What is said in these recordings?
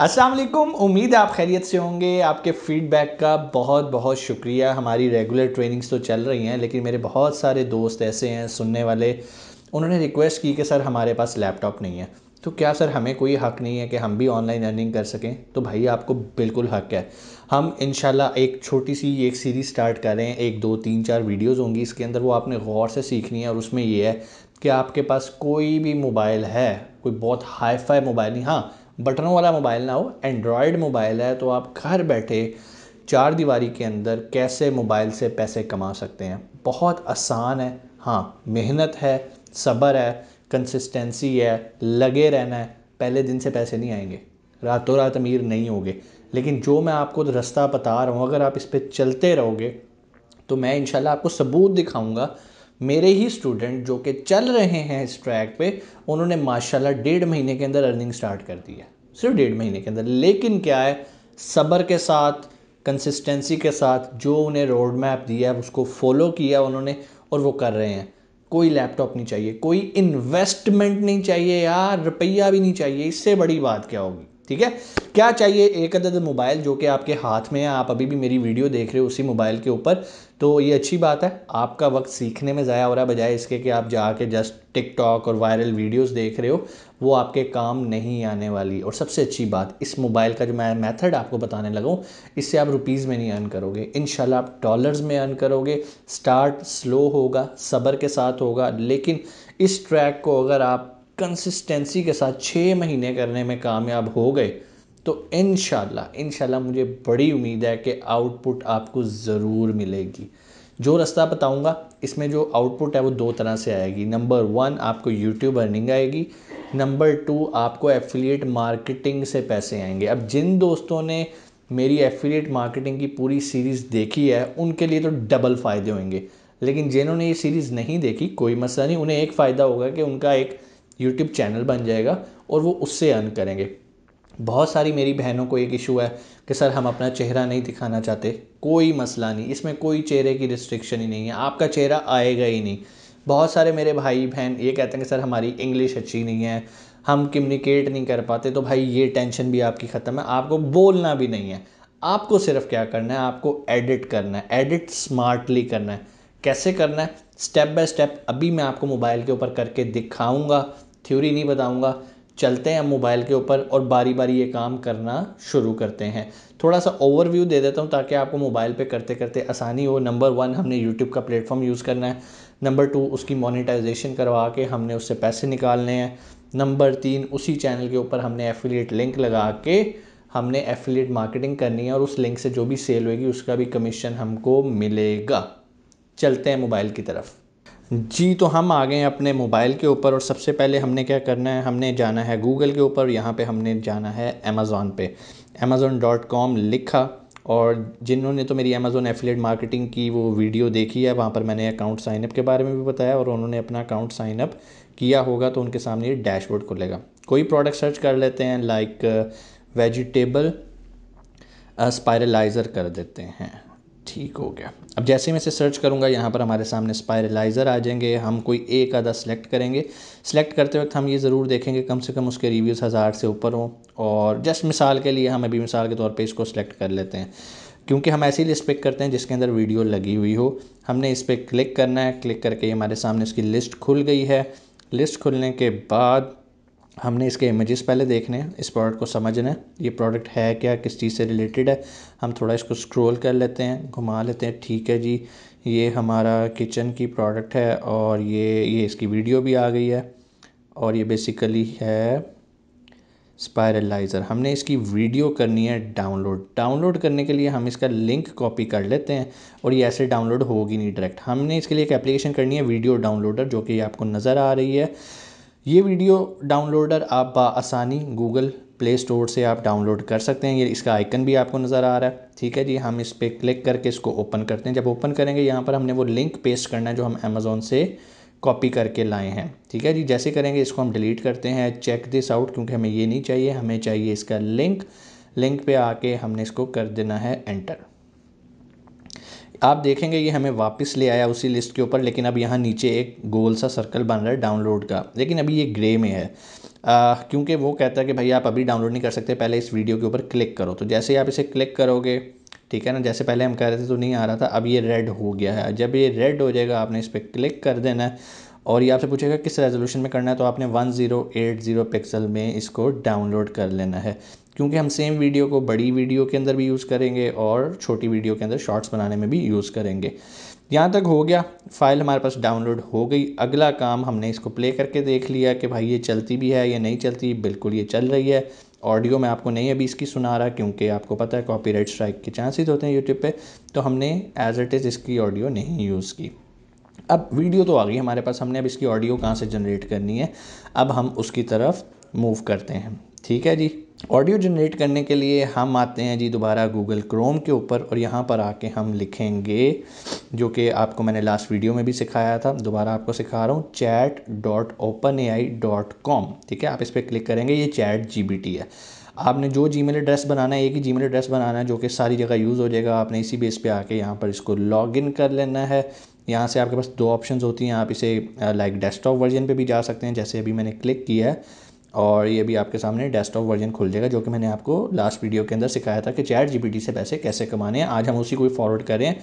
असलकुम उम्मीद आप खैरियत से होंगे आपके फ़ीडबैक का बहुत बहुत शुक्रिया हमारी रेगुलर ट्रेनिंग्स तो चल रही हैं लेकिन मेरे बहुत सारे दोस्त ऐसे हैं सुनने वाले उन्होंने रिक्वेस्ट की कि सर हमारे पास लैपटॉप नहीं है तो क्या सर हमें कोई हक नहीं है कि हम भी ऑनलाइन अर्निंग कर सकें तो भाई आपको बिल्कुल हक है हम इन एक छोटी सी एक सीरीज़ स्टार्ट करें एक दो तीन चार वीडियोज़ होंगी इसके अंदर वो आपने गौर से सीखनी है और उसमें ये है कि आपके पास कोई भी मोबाइल है कोई बहुत हाई फाई मोबाइल नहीं हाँ बटनों वाला मोबाइल ना हो एंड्रॉयड मोबाइल है तो आप घर बैठे चार दीवारी के अंदर कैसे मोबाइल से पैसे कमा सकते हैं बहुत आसान है हाँ मेहनत है सब्र है कंसिस्टेंसी है लगे रहना है पहले दिन से पैसे नहीं आएंगे रातों रात अमीर नहीं होगे लेकिन जो मैं आपको रास्ता बता रहा हूँ अगर आप इस पर चलते रहोगे तो मैं इंशाल्लाह आपको सबूत दिखाऊंगा मेरे ही स्टूडेंट जो कि चल रहे हैं इस ट्रैक पे उन्होंने माशाल्लाह डेढ़ महीने के अंदर अर्निंग स्टार्ट कर दी है सिर्फ डेढ़ महीने के अंदर लेकिन क्या है सब्र के साथ कंसिस्टेंसी के साथ जो उन्हें रोड मैप दिया है उसको फॉलो किया उन्होंने और वो कर रहे हैं कोई लैपटॉप नहीं चाहिए कोई इन्वेस्टमेंट नहीं चाहिए यार रुपया भी नहीं चाहिए इससे बड़ी बात क्या होगी ठीक है क्या चाहिए एक अदद मोबाइल जो कि आपके हाथ में है आप अभी भी मेरी वीडियो देख रहे हो उसी मोबाइल के ऊपर तो ये अच्छी बात है आपका वक्त सीखने में ज़ाया हो रहा है बजाय इसके कि आप जाके जस्ट टिकटॉक और वायरल वीडियोस देख रहे हो वो आपके काम नहीं आने वाली और सबसे अच्छी बात इस मोबाइल का जो मैं मेथड आपको बताने लगाऊँ इससे आप रुपीज़ में नहीं अर्न करोगे इन आप डॉलर्स में अर्न करोगे स्टार्ट स्लो होगा सब्र के साथ होगा लेकिन इस ट्रैक को अगर आप कंसिस्टेंसी के साथ छः महीने करने में कामयाब हो गए तो इन इन मुझे बड़ी उम्मीद है कि आउटपुट आपको ज़रूर मिलेगी जो रास्ता बताऊंगा इसमें जो आउटपुट है वो दो तरह से आएगी नंबर वन आपको यूट्यूब अर्निंग आएगी नंबर टू आपको एफिलिएट मार्केटिंग से पैसे आएंगे अब जिन दोस्तों ने मेरी एफिलिएट मार्केटिंग की पूरी सीरीज़ देखी है उनके लिए तो डबल फ़ायदे होंगे लेकिन जिन्होंने ये सीरीज़ नहीं देखी कोई मसला नहीं उन्हें एक फ़ायदा होगा कि उनका एक यूट्यूब चैनल बन जाएगा और वो उससे अर्न करेंगे बहुत सारी मेरी बहनों को एक इशू है कि सर हम अपना चेहरा नहीं दिखाना चाहते कोई मसला नहीं इसमें कोई चेहरे की रिस्ट्रिक्शन ही नहीं है आपका चेहरा आएगा ही नहीं बहुत सारे मेरे भाई बहन ये कहते हैं कि सर हमारी इंग्लिश अच्छी नहीं है हम कम्युनिकेट नहीं कर पाते तो भाई ये टेंशन भी आपकी ख़त्म है आपको बोलना भी नहीं है आपको सिर्फ क्या करना है आपको एडिट करना है एडिट स्मार्टली करना है कैसे करना है स्टेप बाय स्टेप अभी मैं आपको मोबाइल के ऊपर करके दिखाऊंगा थ्योरी नहीं बताऊंगा चलते हैं मोबाइल के ऊपर और बारी बारी ये काम करना शुरू करते हैं थोड़ा सा ओवरव्यू दे देता हूँ ताकि आपको मोबाइल पे करते करते आसानी हो नंबर वन हमने यूट्यूब का प्लेटफॉर्म यूज़ करना है नंबर टू उसकी मोनिटाइजेशन करवा के हमने उससे पैसे निकालने हैं नंबर तीन उसी चैनल के ऊपर हमने एफिलिएट लिंक लगा के हमने एफिलिएट मार्केटिंग करनी है और उस लिंक से जो भी सेल होगी उसका भी कमीशन हमको मिलेगा चलते हैं मोबाइल की तरफ जी तो हम आ गए अपने मोबाइल के ऊपर और सबसे पहले हमने क्या करना है हमने जाना है गूगल के ऊपर यहाँ पे हमने जाना है अमेज़ोन पे अमेज़ोन डॉट कॉम लिखा और जिन्होंने तो मेरी अमेज़ोन एफिलेट मार्केटिंग की वो वीडियो देखी है वहाँ पर मैंने अकाउंट साइनअप के बारे में भी बताया और उन्होंने अपना अकाउंट साइनअप किया होगा तो उनके सामने ये डैशबोर्ड खुलेगा कोई प्रोडक्ट सर्च कर लेते हैं लाइक वेजिटेबल स्पायरलाइज़र कर देते हैं ठीक हो गया अब जैसे मैं इसे सर्च करूँगा यहाँ पर हमारे सामने स्पायरलाइज़र आ जाएंगे हम कोई एक आधा सेलेक्ट करेंगे सेलेक्ट करते वक्त हम ये ज़रूर देखेंगे कम से कम उसके रिव्यूज़ हज़ार से ऊपर हों और जस्ट मिसाल के लिए हम अभी मिसाल के तौर पर इसको सेलेक्ट कर लेते हैं क्योंकि हम ऐसी लिस्ट पिक करते हैं जिसके अंदर वीडियो लगी हुई हो हमने इस पर क्लिक करना है क्लिक करके हमारे सामने इसकी लिस्ट खुल गई है लिस्ट खुलने के बाद हमने इसके इमेजेस पहले देखने हैं इस प्रोडक्ट को समझना है ये प्रोडक्ट है क्या किस चीज़ से रिलेटेड है हम थोड़ा इसको स्क्रॉल कर लेते हैं घुमा लेते हैं ठीक है जी ये हमारा किचन की प्रोडक्ट है और ये ये इसकी वीडियो भी आ गई है और ये बेसिकली है स्पायरलाइज़र हमने इसकी वीडियो करनी है डाउनलोड डाउनलोड करने के लिए हम इसका लिंक कॉपी कर लेते हैं और ये ऐसे डाउनलोड होगी नहीं डायरेक्ट हमने इसके लिए एक एप्लीकेशन करनी है वीडियो डाउनलोडर जो कि आपको नज़र आ रही है ये वीडियो डाउनलोडर आप आसानी गूगल प्ले स्टोर से आप डाउनलोड कर सकते हैं ये इसका आइकन भी आपको नज़र आ रहा है ठीक है जी हम इस पर क्लिक करके इसको ओपन करते हैं जब ओपन करेंगे यहाँ पर हमने वो लिंक पेस्ट करना है जो हम अमेज़ोन से कॉपी करके लाए हैं ठीक है जी जैसे करेंगे इसको हम डिलीट करते हैं चेक दिस आउट क्योंकि हमें ये नहीं चाहिए हमें चाहिए इसका लिंक लिंक पर आके हमने इसको कर देना है एंटर आप देखेंगे ये हमें वापस ले आया उसी लिस्ट के ऊपर लेकिन अब यहाँ नीचे एक गोल सा सर्कल बन रहा है डाउनलोड का लेकिन अभी ये ग्रे में है क्योंकि वो कहता है कि भाई आप अभी डाउनलोड नहीं कर सकते पहले इस वीडियो के ऊपर क्लिक करो तो जैसे ही आप इसे क्लिक करोगे ठीक है ना जैसे पहले हम कह रहे थे तो नहीं आ रहा था अब ये रेड हो गया है जब ये रेड हो जाएगा आपने इस पर क्लिक कर देना है और ये आपसे पूछेगा किस रेजोल्यूशन में करना है तो आपने 1080 पिक्सल में इसको डाउनलोड कर लेना है क्योंकि हम सेम वीडियो को बड़ी वीडियो के अंदर भी यूज़ करेंगे और छोटी वीडियो के अंदर शॉर्ट्स बनाने में भी यूज़ करेंगे यहाँ तक हो गया फाइल हमारे पास डाउनलोड हो गई अगला काम हमने इसको प्ले करके देख लिया कि भाई ये चलती भी है या नहीं चलती बिल्कुल ये चल रही है ऑडियो मैं आपको नहीं अभी इसकी सुना रहा क्योंकि आपको पता है कॉपीराइट स्ट्राइक के चांसेस होते हैं यूट्यूब पे तो हमने एज इट इज़ इसकी ऑडियो नहीं यूज़ की अब वीडियो तो आ गई हमारे पास हमने अब इसकी ऑडियो कहाँ से जनरेट करनी है अब हम उसकी तरफ मूव करते हैं ठीक है जी ऑडियो जनरेट करने के लिए हम आते हैं जी दोबारा गूगल क्रोम के ऊपर और यहाँ पर आके हम लिखेंगे जो कि आपको मैंने लास्ट वीडियो में भी सिखाया था दोबारा आपको सिखा रहा हूँ chat dot open A I dot com ठीक है आप इस पर क्लिक करेंगे ये चैट जी बी टी है आपने जो जी मेल एड्रेस बनाना है एक ही जी मेल एड्रेस बनाना है जो कि सारी जगह यूज़ हो जाएगा आपने इसी बेस पे आके यहाँ पर इसको लॉग इन कर लेना है यहाँ से आपके पास दो ऑप्शंस होती हैं आप इसे लाइक डेस्कटॉप वर्जन पे भी जा सकते हैं जैसे अभी मैंने क्लिक किया है और ये भी आपके सामने डेस्कटॉप वर्जन खुल जाएगा जो कि मैंने आपको लास्ट वीडियो के अंदर सिखाया था कि चैट जीपीटी से पैसे कैसे कमाने हैं आज हम उसी को भी फॉरवर्ड करें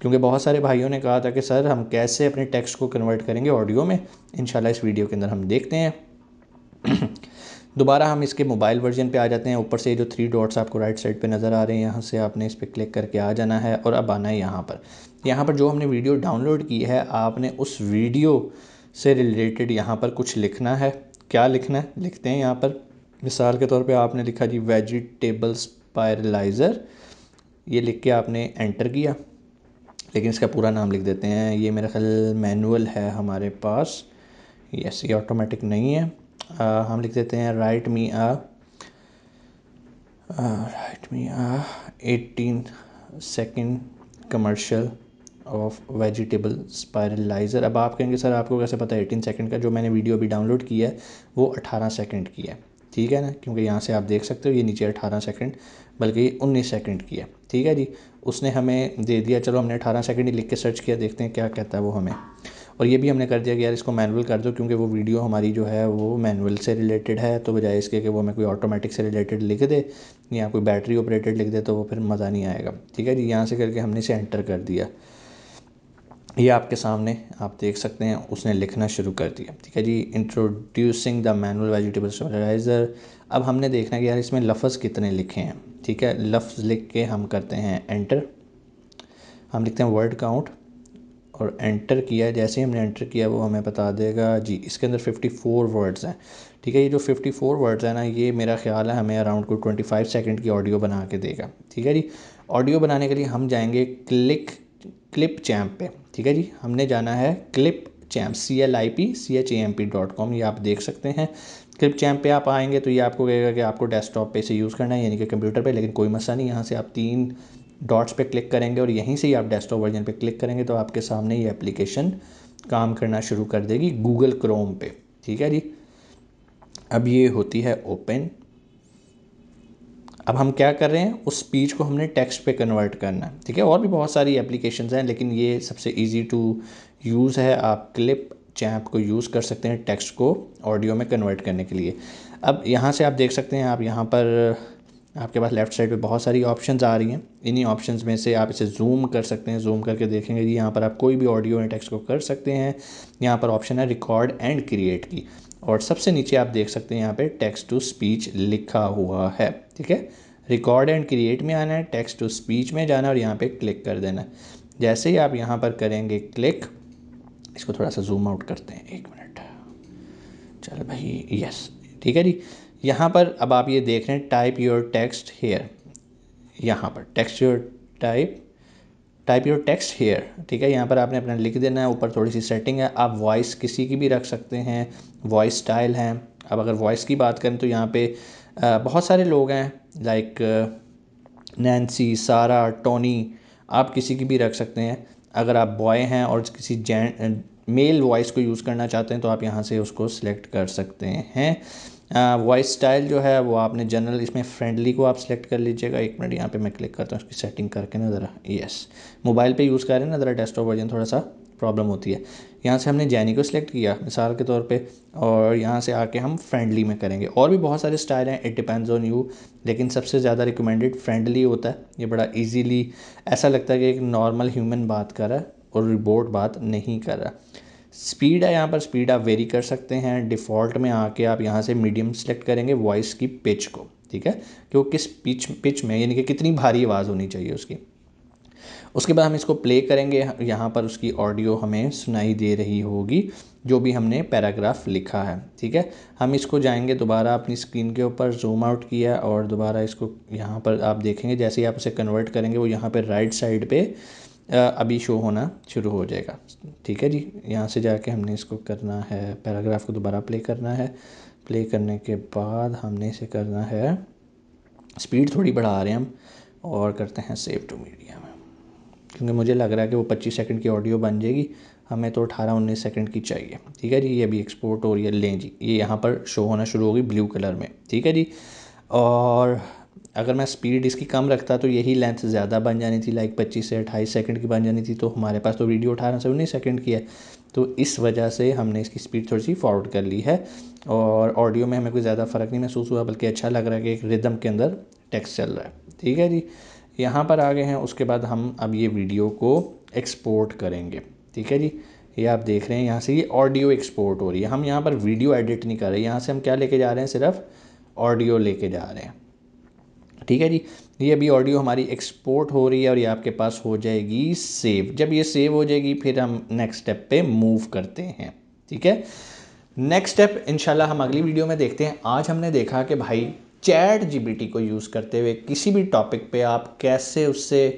क्योंकि बहुत सारे भाइयों ने कहा था कि सर हम कैसे अपने टेक्स्ट को कन्वर्ट करेंगे ऑडियो में इन इस वीडियो के अंदर हम देखते हैं दोबारा हम इसके मोबाइल वर्जन पे आ जाते हैं ऊपर से जो थ्री डॉट्स आपको राइट साइड पे नज़र आ रहे हैं यहाँ से आपने इस पर क्लिक करके आ जाना है और अब आना है यहाँ पर यहाँ पर जो हमने वीडियो डाउनलोड की है आपने उस वीडियो से रिलेटेड यहाँ पर कुछ लिखना है क्या लिखना है लिखते हैं यहाँ पर मिसाल के तौर पे आपने लिखा जी वेजिटेबल स्पायरलाइज़र ये लिख के आपने एंटर किया लेकिन इसका पूरा नाम लिख देते हैं ये मेरा ख्याल मैनुअल है हमारे पास यस ये ऑटोमेटिक नहीं है आ, हम लिख देते हैं write me a write me a eighteen second commercial of vegetable spiralizer अब आप कहेंगे सर आपको कैसे पता है एटीन सेकेंड का जो मैंने वीडियो अभी डाउनलोड किया है वो अठारह सेकेंड की है ठीक है ना क्योंकि यहाँ से आप देख सकते हो ये नीचे अठारह सेकेंड बल्कि उन्नीस सेकेंड की है ठीक है जी उसने हमें दे दिया चलो हमने अठारह सेकेंड ही लिख के सर्च किया देखते हैं क्या कहता है वो हमें और ये भी हमने कर दिया कि यार इसको मैनुअल कर दो क्योंकि वो वीडियो हमारी जो है वो मैनुअल से रिलेटेड है तो बजाय इसके कि वो हमें कोई ऑटोमेटिक से रिलेटेड लिख दे या कोई बैटरी ऑपरेटेड लिख दे तो वो फिर मज़ा नहीं आएगा ठीक है जी यहाँ से करके हमने इसे एंटर कर दिया ये आपके सामने आप देख सकते हैं उसने लिखना शुरू कर दिया ठीक है जी introducing the manual vegetable stabilizer अब हमने देखना कि यार इसमें लफ्ज़ कितने लिखे हैं ठीक है लफ्ज़ लिख के हम करते हैं एंटर हम लिखते हैं वर्ड काउंट और एंटर किया जैसे ही हमने एंटर किया वो हमें बता देगा जी इसके अंदर 54 वर्ड्स हैं ठीक है ये जो 54 वर्ड्स हैं ना ये मेरा ख्याल है हमें अराउंड को 25 सेकंड की ऑडियो बना के देगा ठीक है जी ऑडियो बनाने के लिए हम जाएंगे क्लिक क्लिप चैम्प पे ठीक है जी हमने जाना है clip champ C L I P C H A M P dot com ये आप देख सकते हैं क्लिप चैम्प पे आप आएंगे तो ये आपको कहेगा कि आपको डेस्कटॉप पे इसे यूज़ करना है यानी कि कंप्यूटर पे लेकिन कोई मसला नहीं यहाँ से आप तीन डॉट्स पे क्लिक करेंगे और यहीं से ही आप डेस्कटॉप वर्जन पे क्लिक करेंगे तो आपके सामने ये एप्लीकेशन काम करना शुरू कर देगी गूगल क्रोम पे ठीक है जी अब ये होती है ओपन अब हम क्या कर रहे हैं उस स्पीच को हमने टेक्स्ट पे कन्वर्ट करना है ठीक है और भी बहुत सारी एप्लीकेशंस हैं लेकिन ये सबसे इजी टू यूज़ है आप क्लिप चैप को यूज़ कर सकते हैं टेक्स्ट को ऑडियो में कन्वर्ट करने के लिए अब यहाँ से आप देख सकते हैं आप यहाँ पर आपके पास लेफ़्ट साइड पे बहुत सारी ऑप्शंस आ रही हैं इन्हीं ऑप्शंस में से आप इसे जूम कर सकते हैं जूम करके देखेंगे कि यहाँ पर आप कोई भी ऑडियो या टेक्स्ट को कर सकते हैं यहाँ पर ऑप्शन है रिकॉर्ड एंड क्रिएट की और सबसे नीचे आप देख सकते हैं यहाँ पे टेक्स्ट टू स्पीच लिखा हुआ है ठीक है रिकॉर्ड एंड क्रिएट में आना है टेक्स्ट टू स्पीच में जाना और यहाँ पे क्लिक कर देना है जैसे ही आप यहाँ पर करेंगे क्लिक इसको थोड़ा सा जूम आउट करते हैं एक मिनट चल भाई यस ठीक है जी यहाँ पर अब आप ये देख रहे हैं टाइप योर टेक्स्ट हेयर यहाँ पर text your type type your text here ठीक है यहाँ पर आपने अपना लिख देना है ऊपर थोड़ी सी सेटिंग है आप वॉइस किसी की भी रख सकते हैं वॉइस स्टाइल हैं अब अगर वॉइस की बात करें तो यहाँ पे बहुत सारे लोग हैं लाइक नैन्सी सारा टोनी आप किसी की भी रख सकते हैं अगर आप बॉय हैं और किसी जें मेल वॉइस को यूज़ करना चाहते हैं तो आप यहाँ से उसको सिलेक्ट कर सकते हैं वॉइस स्टाइल जो है वो आपने जनरल इसमें फ्रेंडली को आप सेलेक्ट कर लीजिएगा एक मिनट यहाँ पे मैं क्लिक करता हूँ उसकी सेटिंग करके ना ज़रा यस मोबाइल पे यूज़ कर रहे हैं ना ज़रा डेस्कटॉप वर्जन थोड़ा सा प्रॉब्लम होती है यहाँ से हमने जैनी को सिलेक्ट किया मिसाल के तौर पे और यहाँ से आके हम फ्रेंडली में करेंगे और भी बहुत सारे स्टाइल हैं इट डिपेंड्स ऑन यू लेकिन सबसे ज़्यादा रिकमेंडेड फ्रेंडली होता है ये बड़ा ईजीली ऐसा लगता है कि एक नॉर्मल ह्यूमन बात कर रहा है और रिबोट बात नहीं कर रहा स्पीड है यहाँ पर स्पीड आप वेरी कर सकते हैं डिफ़ॉल्ट में आके आप यहाँ से मीडियम सेलेक्ट करेंगे वॉइस की पिच को ठीक है कि वो किस पिच पिच में यानी कि कितनी भारी आवाज़ होनी चाहिए उसकी उसके बाद हम इसको प्ले करेंगे यहाँ पर उसकी ऑडियो हमें सुनाई दे रही होगी जो भी हमने पैराग्राफ लिखा है ठीक है हम इसको जाएंगे दोबारा अपनी स्क्रीन के ऊपर जूम आउट किया और दोबारा इसको यहाँ पर आप देखेंगे जैसे ही आप उसे कन्वर्ट करेंगे वो यहाँ पर राइट साइड पे अभी शो होना शुरू हो जाएगा ठीक है जी यहाँ से जाके हमने इसको करना है पैराग्राफ को दोबारा प्ले करना है प्ले करने के बाद हमने इसे करना है स्पीड थोड़ी बढ़ा रहे हैं हम और करते हैं सेव टू मीडिया में क्योंकि मुझे लग रहा है कि वो पच्चीस सेकंड की ऑडियो बन जाएगी हमें तो अठारह उन्नीस सेकंड की चाहिए ठीक है जी ये अभी एक्सपोर्ट हो रही है लें जी ये यहाँ पर शो होना शुरू होगी ब्लू कलर में ठीक है जी और अगर मैं स्पीड इसकी कम रखता तो यही लेंथ ज़्यादा बन जानी थी लाइक पच्चीस से अट्ठाईस सेकंड की बन जानी थी तो हमारे पास तो वीडियो अठारह से उन्नीस सेकंड की है तो इस वजह से हमने इसकी स्पीड थोड़ी सी फॉरवर्ड कर ली है और ऑडियो में हमें कोई ज़्यादा फ़र्क नहीं महसूस हुआ बल्कि अच्छा लग रहा है कि एक रिदम के अंदर टेक्स्ट चल रहा है ठीक है जी यहाँ पर आ गए हैं उसके बाद हम अब ये वीडियो को एक्सपोर्ट करेंगे ठीक है जी ये आप देख रहे हैं यहाँ से ये ऑडियो एक्सपोर्ट हो रही है हम यहाँ पर वीडियो एडिट नहीं कर रहे यहाँ से हम क्या लेके जा रहे हैं सिर्फ ऑडियो लेके जा रहे हैं ठीक है जी ये अभी ऑडियो हमारी एक्सपोर्ट हो रही है और ये आपके पास हो जाएगी सेव जब ये सेव हो जाएगी फिर हम नेक्स्ट स्टेप पे मूव करते हैं ठीक है नेक्स्ट स्टेप इंशाल्लाह हम अगली वीडियो में देखते हैं आज हमने देखा कि भाई चैट जीबीटी को यूज़ करते हुए किसी भी टॉपिक पे आप कैसे उससे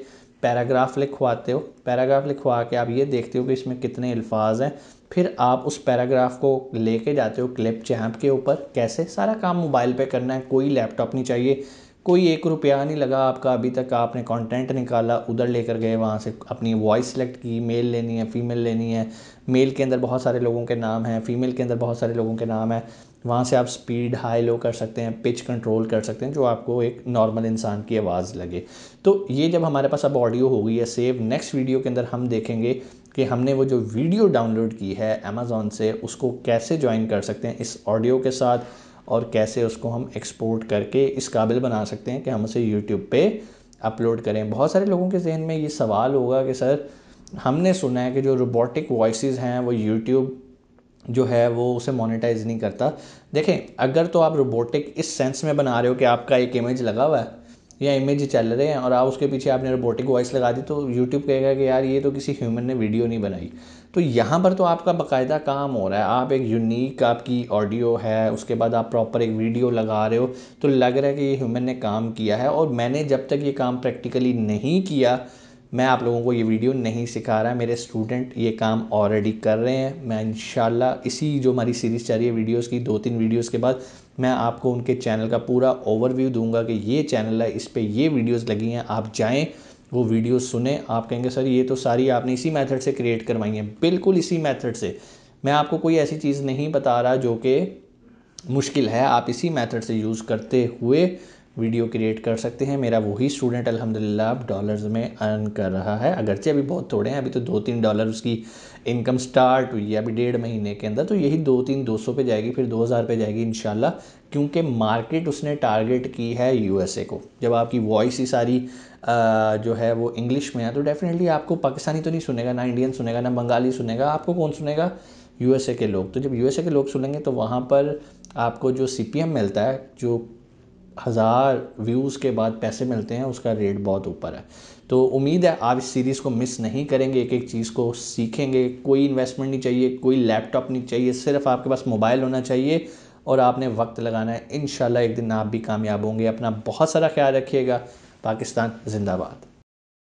पैराग्राफ लिखवाते हो पैराग्राफ लिखवा के आप ये देखते हो कि इसमें कितने अल्फाज हैं फिर आप उस पैराग्राफ को लेके जाते हो क्लिप चैम्प के ऊपर कैसे सारा काम मोबाइल पे करना है कोई लैपटॉप नहीं चाहिए कोई एक रुपया नहीं लगा आपका अभी तक आपने कंटेंट निकाला उधर लेकर गए वहाँ से अपनी वॉइस सेलेक्ट की मेल लेनी है फीमेल लेनी है मेल के अंदर बहुत सारे लोगों के नाम हैं फीमेल के अंदर बहुत सारे लोगों के नाम हैं वहाँ से आप स्पीड हाई लो कर सकते हैं पिच कंट्रोल कर सकते हैं जो आपको एक नॉर्मल इंसान की आवाज़ लगे तो ये जब हमारे पास अब ऑडियो हो गई है सेव नेक्स्ट वीडियो के अंदर हम देखेंगे कि हमने वो जो वीडियो डाउनलोड की है अमेज़ोन से उसको कैसे ज्वाइन कर सकते हैं इस ऑडियो के साथ और कैसे उसको हम एक्सपोर्ट करके इस काबिल बना सकते हैं कि हम उसे यूट्यूब पे अपलोड करें बहुत सारे लोगों के जहन में ये सवाल होगा कि सर हमने सुना है कि जो रोबोटिक वॉइसेस हैं वो यूट्यूब जो है वो उसे मोनेटाइज नहीं करता देखें अगर तो आप रोबोटिक इस सेंस में बना रहे हो कि आपका एक इमेज लगा हुआ है या इमेज चल रहे हैं और आप उसके पीछे आपने रोबोटिक वॉइस लगा दी तो यूट्यूब कहेगा कि यार ये तो किसी ह्यूमन ने वीडियो नहीं बनाई तो यहाँ पर तो आपका बकायदा काम हो रहा है आप एक यूनिक आपकी ऑडियो है उसके बाद आप प्रॉपर एक वीडियो लगा रहे हो तो लग रहा है कि ये ह्यूमन ने काम किया है और मैंने जब तक ये काम प्रैक्टिकली नहीं किया मैं आप लोगों को ये वीडियो नहीं सिखा रहा मेरे स्टूडेंट ये काम ऑलरेडी कर रहे हैं मैं इन इसी जो हमारी सीरीज़ चल रही है वीडियोज़ की दो तीन वीडियोज़ के बाद मैं आपको उनके चैनल का पूरा ओवरव्यू दूंगा कि ये चैनल है इस पर ये वीडियोज़ लगी हैं आप जाएँ वो वीडियो सुने आप कहेंगे सर ये तो सारी आपने इसी मेथड से क्रिएट करवाई है बिल्कुल इसी मेथड से मैं आपको कोई ऐसी चीज़ नहीं बता रहा जो कि मुश्किल है आप इसी मेथड से यूज़ करते हुए वीडियो क्रिएट कर सकते हैं मेरा वही स्टूडेंट अल्हम्दुलिल्लाह अब डॉलर्स में अर्न कर रहा है अगरचे अभी बहुत थोड़े हैं अभी तो दो तीन डॉलर उसकी इनकम स्टार्ट हुई है अभी डेढ़ महीने के अंदर तो यही दो तीन दो सौ पर जाएगी फिर दो हज़ार पे जाएगी इन क्योंकि मार्केट उसने टारगेट की है यूएसए को जब आपकी वॉइस ही सारी जो है वो इंग्लिश में है तो डेफिनेटली आपको पाकिस्तानी तो नहीं सुनेगा ना इंडियन सुनेगा ना बंगाली सुनेगा आपको कौन सुनेगा यूएसए के लोग तो जब यूएसए के लोग सुनेंगे तो वहाँ पर आपको जो सी मिलता है जो हज़ार व्यूज़ के बाद पैसे मिलते हैं उसका रेट बहुत ऊपर है तो उम्मीद है आप इस सीरीज़ को मिस नहीं करेंगे एक एक चीज़ को सीखेंगे कोई इन्वेस्टमेंट नहीं चाहिए कोई लैपटॉप नहीं चाहिए सिर्फ आपके पास मोबाइल होना चाहिए और आपने वक्त लगाना है इन एक दिन आप भी कामयाब होंगे अपना बहुत सारा ख्याल रखिएगा पाकिस्तान जिंदाबाद